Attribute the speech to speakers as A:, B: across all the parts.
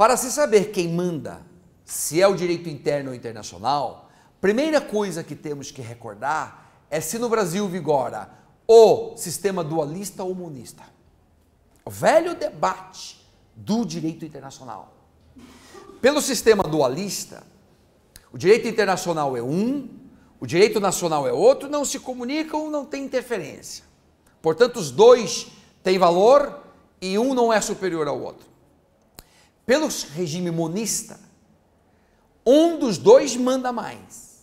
A: Para se saber quem manda, se é o direito interno ou internacional, primeira coisa que temos que recordar é se no Brasil vigora o sistema dualista ou monista. O velho debate do direito internacional. Pelo sistema dualista, o direito internacional é um, o direito nacional é outro, não se comunicam, não tem interferência. Portanto, os dois têm valor e um não é superior ao outro pelo regime monista, um dos dois manda mais.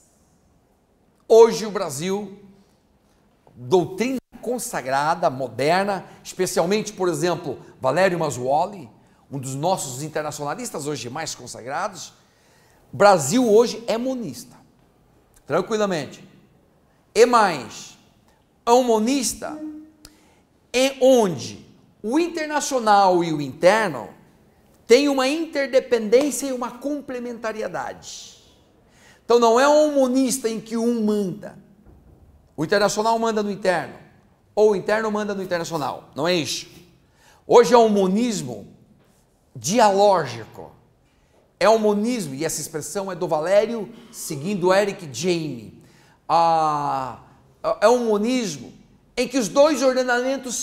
A: Hoje o Brasil, doutrina consagrada, moderna, especialmente, por exemplo, Valério Mazzuoli, um dos nossos internacionalistas hoje mais consagrados, Brasil hoje é monista, tranquilamente. E mais, é um monista em onde o internacional e o interno tem uma interdependência e uma complementariedade. Então não é um monista em que um manda. O internacional manda no interno, ou o interno manda no internacional. Não é isso. Hoje é um monismo dialógico. É um monismo, e essa expressão é do Valério, seguindo Eric Jamie. Ah, é um monismo em que os dois ordenamentos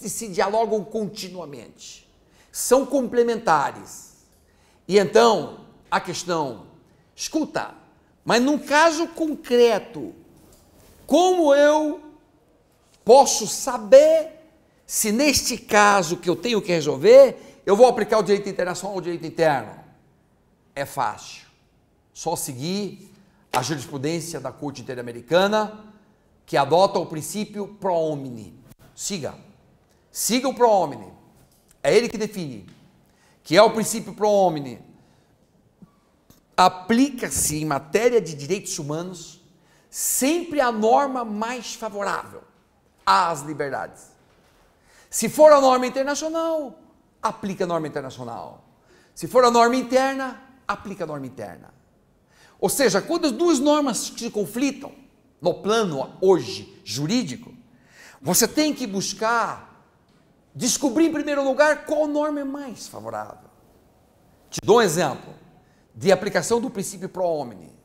A: se dialogam continuamente são complementares. E então, a questão, escuta, mas num caso concreto, como eu posso saber se neste caso que eu tenho que resolver, eu vou aplicar o direito internacional ou o direito interno? É fácil. Só seguir a jurisprudência da Corte Interamericana, que adota o princípio pro omni. Siga. Siga o pro omni. É ele que define, que é o princípio pro homine. Aplica-se em matéria de direitos humanos sempre a norma mais favorável às liberdades. Se for a norma internacional, aplica a norma internacional. Se for a norma interna, aplica a norma interna. Ou seja, quando as duas normas se conflitam no plano hoje jurídico, você tem que buscar descobrir em primeiro lugar qual norma é mais favorável. Te dou um exemplo de aplicação do princípio pro homine.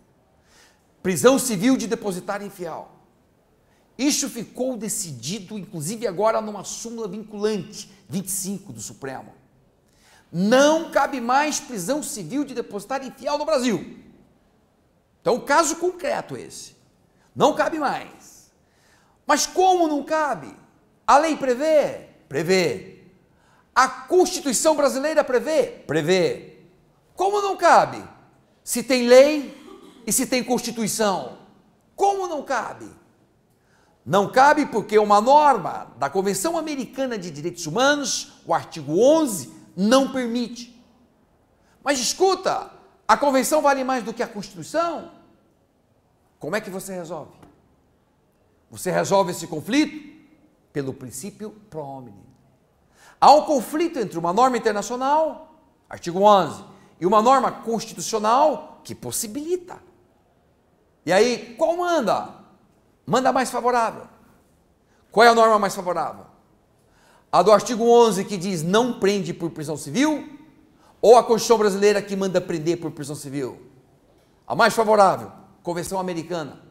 A: Prisão civil de depositário infiel. Isso ficou decidido, inclusive agora, numa súmula vinculante 25 do Supremo. Não cabe mais prisão civil de depositário infiel no Brasil. Então, caso concreto esse. Não cabe mais. Mas como não cabe? A lei prevê Prevê. A Constituição brasileira prevê? Prevê. Como não cabe? Se tem lei e se tem Constituição. Como não cabe? Não cabe porque uma norma da Convenção Americana de Direitos Humanos, o artigo 11, não permite. Mas escuta, a Convenção vale mais do que a Constituição? Como é que você resolve? Você resolve esse conflito pelo princípio pro homine. Há um conflito entre uma norma internacional, artigo 11, e uma norma constitucional que possibilita. E aí, qual manda? Manda mais favorável. Qual é a norma mais favorável? A do artigo 11 que diz não prende por prisão civil ou a Constituição brasileira que manda prender por prisão civil? A mais favorável, Convenção Americana.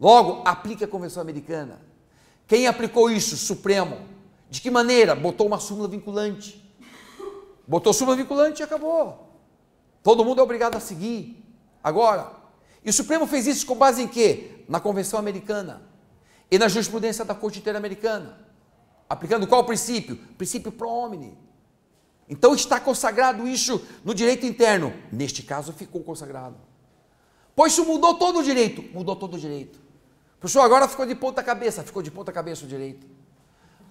A: Logo, aplique a Convenção Americana. Quem aplicou isso? Supremo. De que maneira? Botou uma súmula vinculante. Botou súmula vinculante e acabou. Todo mundo é obrigado a seguir. Agora, e o Supremo fez isso com base em quê? Na Convenção Americana e na jurisprudência da Corte Interamericana. Aplicando qual princípio? Princípio pro homine. Então está consagrado isso no direito interno. Neste caso ficou consagrado. Pois isso mudou todo o direito. Mudou todo o direito. A agora ficou de ponta cabeça, ficou de ponta cabeça o direito.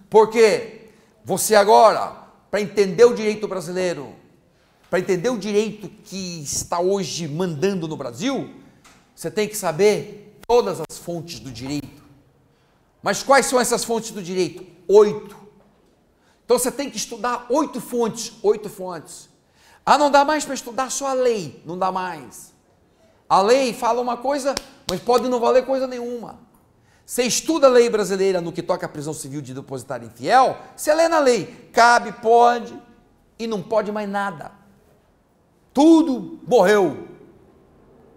A: Porque você agora, para entender o direito brasileiro, para entender o direito que está hoje mandando no Brasil, você tem que saber todas as fontes do direito. Mas quais são essas fontes do direito? Oito. Então você tem que estudar oito fontes, oito fontes. Ah, não dá mais para estudar só a lei, não dá mais. A lei fala uma coisa, mas pode não valer coisa nenhuma. Você estuda a lei brasileira no que toca à prisão civil de depositário infiel, você lê na lei, cabe, pode e não pode mais nada. Tudo morreu.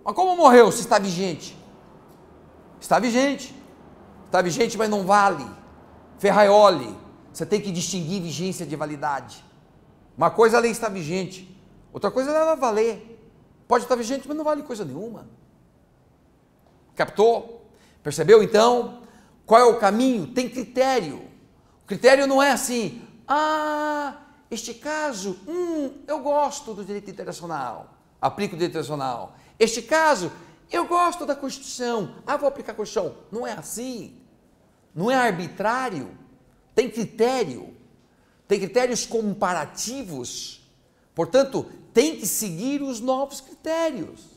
A: Mas como morreu se está vigente? Está vigente. Está vigente, mas não vale. Ferraioli, você tem que distinguir vigência de validade. Uma coisa é a lei está vigente, outra coisa é ela vai valer. Pode estar vigente, mas não vale coisa nenhuma. Captou? Percebeu então? Qual é o caminho? Tem critério. O critério não é assim, ah, este caso, hum, eu gosto do direito internacional, aplico o direito internacional. Este caso, eu gosto da Constituição, ah, vou aplicar a Constituição. Não é assim. Não é arbitrário. Tem critério. Tem critérios comparativos. Portanto, tem que seguir os novos critérios.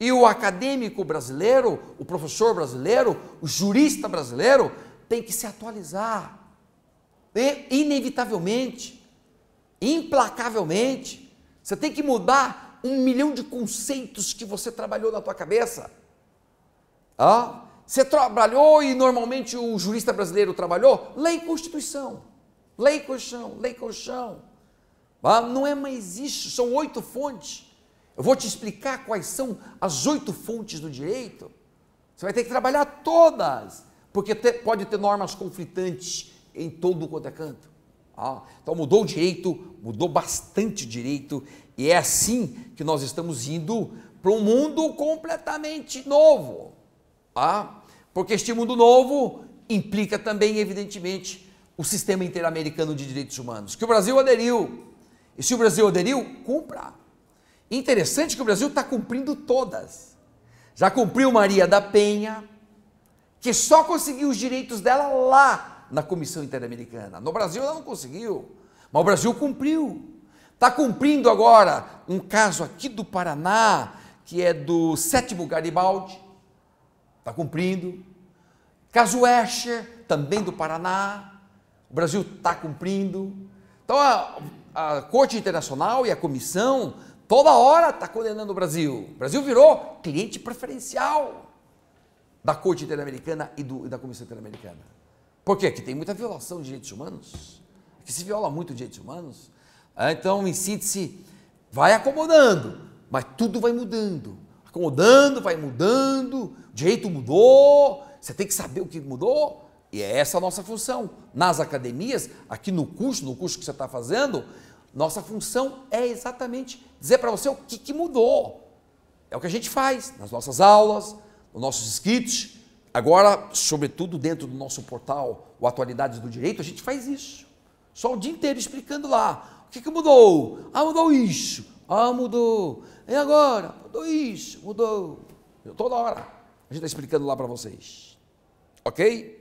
A: E o acadêmico brasileiro, o professor brasileiro, o jurista brasileiro tem que se atualizar. E, né? inevitavelmente, implacavelmente. Você tem que mudar um milhão de conceitos que você trabalhou na tua cabeça. Ah, você trabalhou e normalmente o jurista brasileiro trabalhou? Lei Constituição. Lei Constituição, Lei Constituição. Ah, não é mais isso, são oito fontes. Eu vou te explicar quais são as oito fontes do direito. Você vai ter que trabalhar todas, porque pode ter normas conflitantes em todo quanto é canto. Ah, então mudou o direito, mudou bastante o direito, e é assim que nós estamos indo para um mundo completamente novo. Ah, porque este mundo novo implica também, evidentemente, o sistema interamericano de direitos humanos, que o Brasil aderiu. E se o Brasil aderiu, cumpra. Interessante que o Brasil está cumprindo todas. Já cumpriu Maria da Penha, que só conseguiu os direitos dela lá na Comissão Interamericana. No Brasil ela não conseguiu, mas o Brasil cumpriu. Está cumprindo agora um caso aqui do Paraná, que é do sétimo Garibaldi, está cumprindo. Caso Escher, também do Paraná, o Brasil está cumprindo. Então a, a Corte Internacional e a Comissão Toda hora está condenando o Brasil. O Brasil virou cliente preferencial da Corte Interamericana e, do, e da Comissão Interamericana. Por quê? Porque tem muita violação de direitos humanos. Aqui se viola muito direitos humanos. Ah, então, em síntese, vai acomodando, mas tudo vai mudando. Acomodando, vai mudando, o direito mudou, você tem que saber o que mudou. E é essa a nossa função. Nas academias, aqui no curso, no curso que você está fazendo, nossa função é exatamente dizer para você o que, que, mudou. É o que a gente faz nas nossas aulas, nos nossos escritos, agora, sobretudo dentro do nosso portal, o Atualidades do Direito, a gente faz isso. Só o dia inteiro explicando lá o que, que mudou. Ah, mudou isso. Ah, mudou. E agora? Mudou isso, mudou. Toda hora. A gente está explicando lá para vocês. Ok?